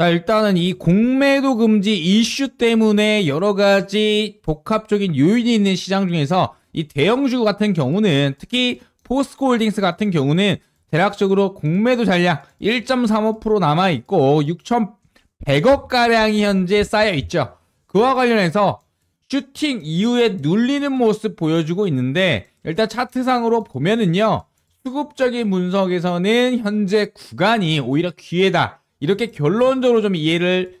자, 일단은 이 공매도 금지 이슈 때문에 여러 가지 복합적인 요인이 있는 시장 중에서 이 대형주 같은 경우는 특히 포스코홀딩스 같은 경우는 대략적으로 공매도 잔량 1.35% 남아있고 6,100억가량이 현재 쌓여있죠. 그와 관련해서 슈팅 이후에 눌리는 모습 보여주고 있는데 일단 차트상으로 보면은요. 수급적인 분석에서는 현재 구간이 오히려 귀회다 이렇게 결론적으로 좀 이해를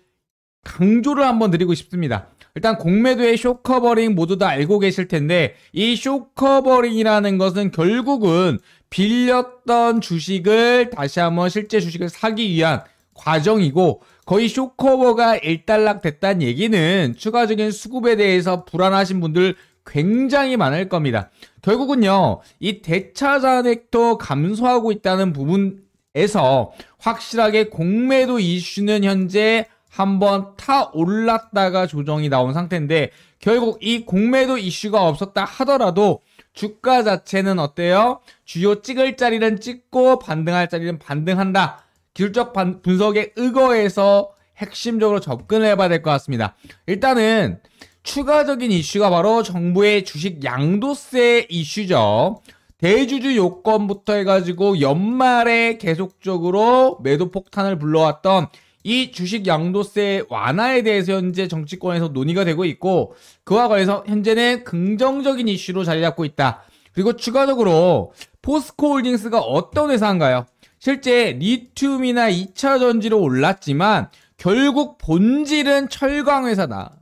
강조를 한번 드리고 싶습니다. 일단 공매도의 쇼커버링 모두 다 알고 계실 텐데 이 쇼커버링이라는 것은 결국은 빌렸던 주식을 다시 한번 실제 주식을 사기 위한 과정이고 거의 쇼커버가 일단락 됐다는 얘기는 추가적인 수급에 대해서 불안하신 분들 굉장히 많을 겁니다. 결국은요, 이 대차자 넥터 감소하고 있다는 부분 에서 확실하게 공매도 이슈는 현재 한번 타 올랐다가 조정이 나온 상태인데 결국 이 공매도 이슈가 없었다 하더라도 주가 자체는 어때요? 주요 찍을 자리는 찍고 반등할 자리는 반등한다. 기술적 분석에 의거해서 핵심적으로 접근해 을 봐야 될 것 같습니다. 일단은 추가적인 이슈가 바로 정부의 주식 양도세 이슈죠. 대주주 요건부터 해가지고 연말에 계속적으로 매도 폭탄을 불러왔던 이 주식 양도세 완화에 대해서 현재 정치권에서 논의가 되고 있고 그와 관련해서 현재는 긍정적인 이슈로 자리 잡고 있다. 그리고 추가적으로 포스코홀딩스가 어떤 회사인가요? 실제 리튬이나 2차 전지로 올랐지만 결국 본질은 철강 회사다.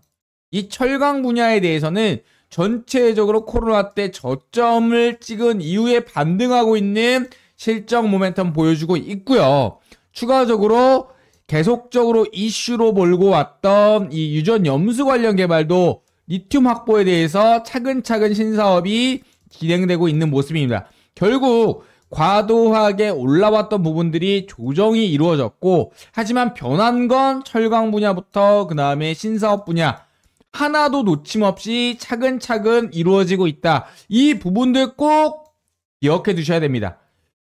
이 철강 분야에 대해서는 전체적으로 코로나 때 저점을 찍은 이후에 반등하고 있는 실적 모멘텀 보여주고 있고요. 추가적으로 계속적으로 이슈로 몰고 왔던 이 유전 염수 관련 개발도 리튬 확보에 대해서 차근차근 신사업이 진행되고 있는 모습입니다. 결국 과도하게 올라왔던 부분들이 조정이 이루어졌고 하지만 변한 건 철강 분야부터 그 다음에 신사업 분야 하나도 놓침없이 차근차근 이루어지고 있다. 이 부분들 꼭 기억해 두셔야 됩니다.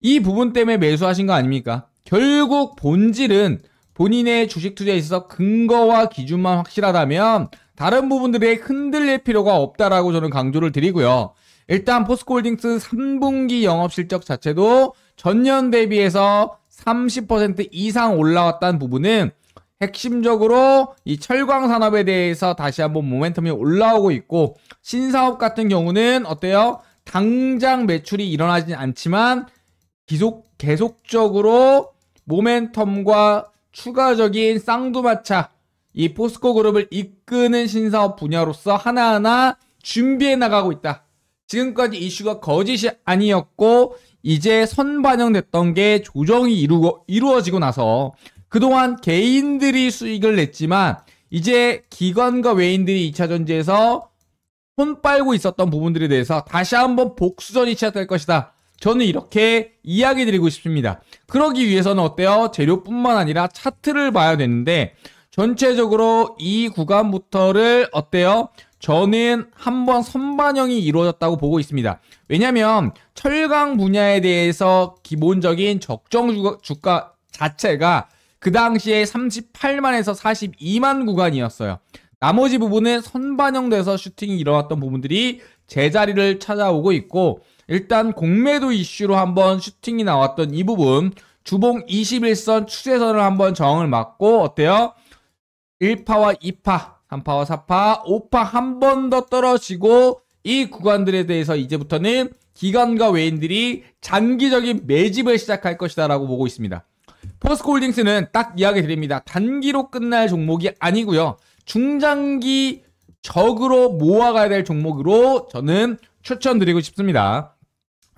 이 부분 때문에 매수하신 거 아닙니까? 결국 본질은 본인의 주식 투자에 있어서 근거와 기준만 확실하다면 다른 부분들에 흔들릴 필요가 없다라고 저는 강조를 드리고요. 일단 포스코홀딩스 3분기 영업실적 자체도 전년 대비해서 30% 이상 올라왔다는 부분은 핵심적으로 이철광 산업에 대해서 다시 한번 모멘텀이 올라오고 있고 신사업 같은 경우는 어때요? 당장 매출이 일어나진 않지만 계속 계속적으로 모멘텀과 추가적인 쌍두마차 이 포스코 그룹을 이끄는 신사업 분야로서 하나하나 준비해 나가고 있다. 지금까지 이슈가 거짓이 아니었고 이제 선반영됐던 게 조정이 이루어지고 나서 그동안 개인들이 수익을 냈지만 이제 기관과 외인들이 2차 전지에서 손 빨고 있었던 부분들에 대해서 다시 한번 복수전이 시작될 것이다. 저는 이렇게 이야기 드리고 싶습니다. 그러기 위해서는 어때요? 재료뿐만 아니라 차트를 봐야 되는데 전체적으로 이 구간부터를 어때요? 저는 한번 선반영이 이루어졌다고 보고 있습니다. 왜냐면 하 철강 분야에 대해서 기본적인 적정 주가 자체가 그 당시에 38만에서 42만 구간이었어요. 나머지 부분은 선반영돼서 슈팅이 일어났던 부분들이 제자리를 찾아오고 있고 일단 공매도 이슈로 한번 슈팅이 나왔던 이 부분 주봉 21선 추세선을 한번 정을 맞고 어때요? 1파와 2파, 3파와 4파, 5파 한 번 더 떨어지고 이 구간들에 대해서 이제부터는 기관과 외인들이 장기적인 매집을 시작할 것이다라고 보고 있습니다. 포스코홀딩스는 딱 이야기 드립니다. 단기로 끝날 종목이 아니고요. 중장기 적으로 모아가야 될 종목으로 저는 추천드리고 싶습니다.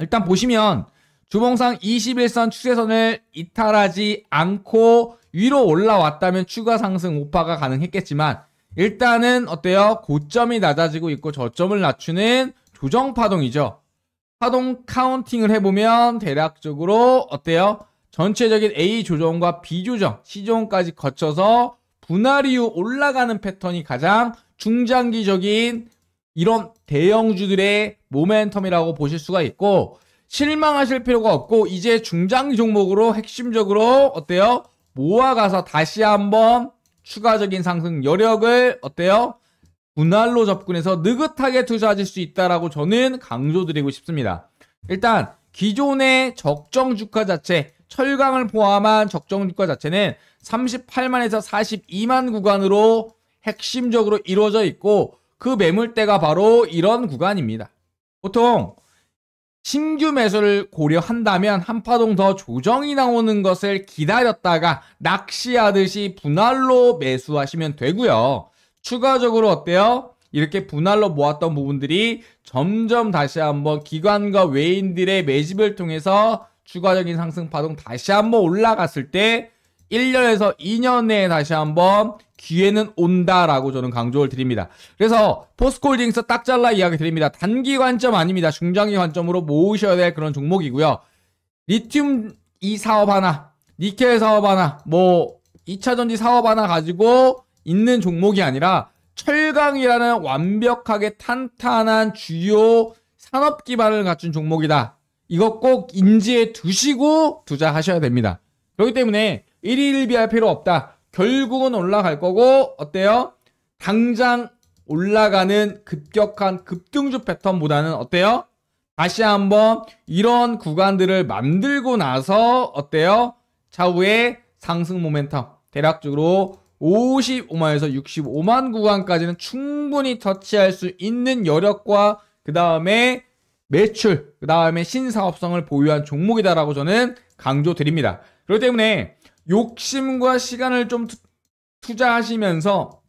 일단 보시면 주봉상 21선 추세선을 이탈하지 않고 위로 올라왔다면 추가 상승 우파가 가능했겠지만 일단은 어때요? 고점이 낮아지고 있고 저점을 낮추는 조정 파동이죠. 파동 카운팅을 해보면 대략적으로 어때요? 전체적인 A 조정과 B 조정, C 조정까지 거쳐서 분할 이후 올라가는 패턴이 가장 중장기적인 이런 대형주들의 모멘텀이라고 보실 수가 있고 실망하실 필요가 없고 이제 중장기 종목으로 핵심적으로 어때요? 모아가서 다시 한번 추가적인 상승 여력을 어때요? 분할로 접근해서 느긋하게 투자하실 수 있다라고 저는 강조드리고 싶습니다. 일단 기존의 적정 주가 자체 철강을 포함한 적정 주가 자체는 38만에서 42만 구간으로 핵심적으로 이루어져 있고 그 매물대가 바로 이런 구간입니다. 보통 신규 매수를 고려한다면 한파동 더 조정이 나오는 것을 기다렸다가 낚시하듯이 분할로 매수하시면 되고요. 추가적으로 어때요? 이렇게 분할로 모았던 부분들이 점점 다시 한번 기관과 외인들의 매집을 통해서 추가적인 상승 파동 다시 한번 올라갔을 때 1년에서 2년에 내 다시 한번 기회는 온다라고 저는 강조를 드립니다. 그래서 포스코홀딩스 딱 잘라 이야기 드립니다. 단기 관점 아닙니다. 중장기 관점으로 모으셔야 될 그런 종목이고요. 리튬 이 사업 하나, 니켈 사업 하나, 뭐 2차전지 사업 하나 가지고 있는 종목이 아니라 철강이라는 완벽하게 탄탄한 주요 산업 기반을 갖춘 종목이다. 이거 꼭 인지해 두시고 투자하셔야 됩니다. 그렇기 때문에 1일비할 필요 없다. 결국은 올라갈 거고 어때요? 당장 올라가는 급격한 급등주 패턴보다는 어때요? 다시 한번 이런 구간들을 만들고 나서 어때요? 차후에 상승 모멘텀 대략적으로 55만에서 65만 구간까지는 충분히 터치할 수 있는 여력과 그 다음에 매출, 그 다음에 신사업성을 보유한 종목이다라고 저는 강조드립니다. 그렇기 때문에 욕심과 시간을 좀 투자하시면서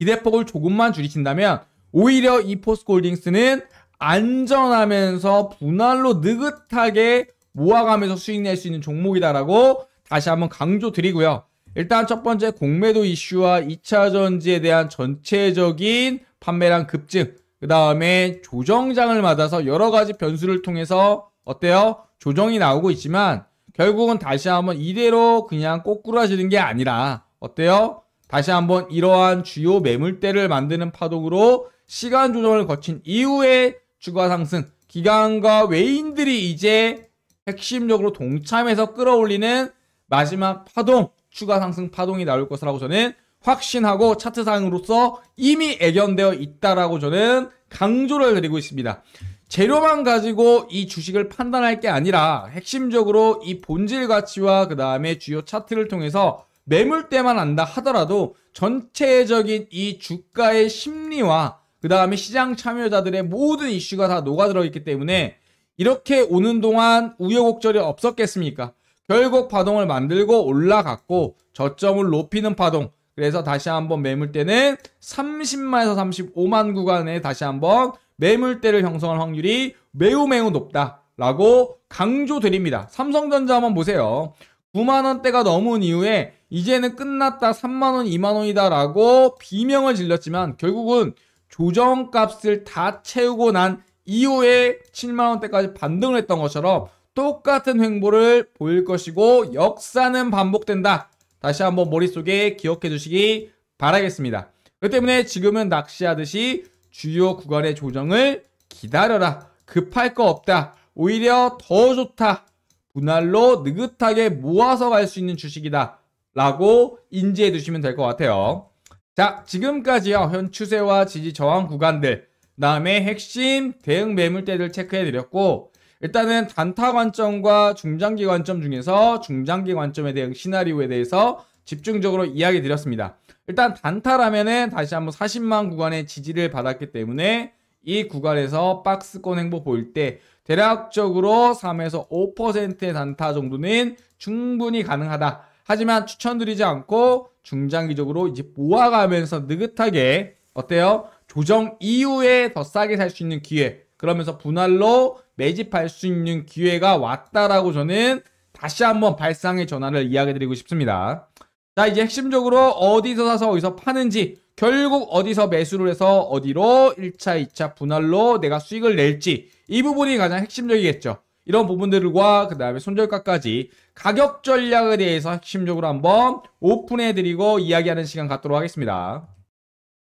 기대폭을 조금만 줄이신다면 오히려 이포스골딩스는 안전하면서 분할로 느긋하게 모아가면서 수익 낼 수 있는 종목이다라고 다시 한번 강조드리고요. 일단 첫 번째 공매도 이슈와 2차 전지에 대한 전체적인 판매량 급증 그 다음에 조정장을 받아서 여러 가지 변수를 통해서 어때요? 조정이 나오고 있지만 결국은 다시 한번 이대로 그냥 꼬꾸라지는 게 아니라 어때요? 다시 한번 이러한 주요 매물대를 만드는 파동으로 시간 조정을 거친 이후에 추가 상승 기관과 외인들이 이제 핵심적으로 동참해서 끌어올리는 마지막 파동 추가 상승 파동이 나올 것이라고 저는 확신하고 차트상으로서 이미 애견되어 있다라고 저는 강조를 드리고 있습니다. 재료만 가지고 이 주식을 판단할 게 아니라 핵심적으로 이 본질 가치와 그 다음에 주요 차트를 통해서 매물대만 안다 하더라도 전체적인 이 주가의 심리와 그 다음에 시장 참여자들의 모든 이슈가 다 녹아들어 있기 때문에 이렇게 오는 동안 우여곡절이 없었겠습니까? 결국 파동을 만들고 올라갔고 저점을 높이는 파동 그래서 다시 한번 매물대는 30만에서 35만 구간에 다시 한번 매물대를 형성할 확률이 매우 매우 높다라고 강조드립니다. 삼성전자 한번 보세요. 9만원대가 넘은 이후에 이제는 끝났다 3만원 2만원이다 라고 비명을 질렀지만 결국은 조정값을 다 채우고 난 이후에 7만원대까지 반등을 했던 것처럼 똑같은 횡보를 보일 것이고 역사는 반복된다 다시 한번 머릿속에 기억해 주시기 바라겠습니다. 그 때문에 지금은 낚시하듯이 주요 구간의 조정을 기다려라. 급할 거 없다. 오히려 더 좋다. 분할로 느긋하게 모아서 갈 수 있는 주식이다. 라고 인지해 두시면 될 것 같아요. 자, 지금까지요. 현 추세와 지지 저항 구간들, 다음에 핵심 대응 매물대를 체크해 드렸고, 일단은 단타 관점과 중장기 관점 중에서 중장기 관점에 대한 시나리오에 대해서 집중적으로 이야기 드렸습니다. 일단 단타라면은 다시 한번 40만 구간의 지지를 받았기 때문에 이 구간에서 박스권 행보 보일 때 대략적으로 3에서 5%의 단타 정도는 충분히 가능하다. 하지만 추천드리지 않고 중장기적으로 이제 모아가면서 느긋하게 어때요? 조정 이후에 더 싸게 살 수 있는 기회. 그러면서 분할로 매집할 수 있는 기회가 왔다라고 저는 다시 한번 발상의 전환을 이야기 드리고 싶습니다. 자 이제 핵심적으로 어디서 사서 어디서 파는지 결국 어디서 매수를 해서 어디로 1차, 2차 분할로 내가 수익을 낼지 이 부분이 가장 핵심적이겠죠. 이런 부분들과 그 다음에 손절가까지 가격 전략에 대해서 핵심적으로 한번 오픈해드리고 이야기하는 시간 갖도록 하겠습니다.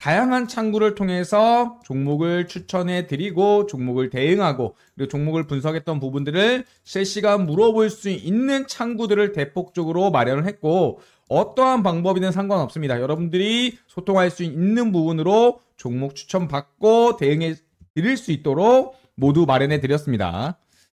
다양한 창구를 통해서 종목을 추천해 드리고 종목을 대응하고 그리고 종목을 분석했던 부분들을 실시간 물어볼 수 있는 창구들을 대폭적으로 마련을 했고 어떠한 방법이든 상관없습니다. 여러분들이 소통할 수 있는 부분으로 종목 추천받고 대응해 드릴 수 있도록 모두 마련해 드렸습니다.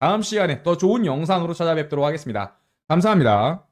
다음 시간에 더 좋은 영상으로 찾아뵙도록 하겠습니다. 감사합니다.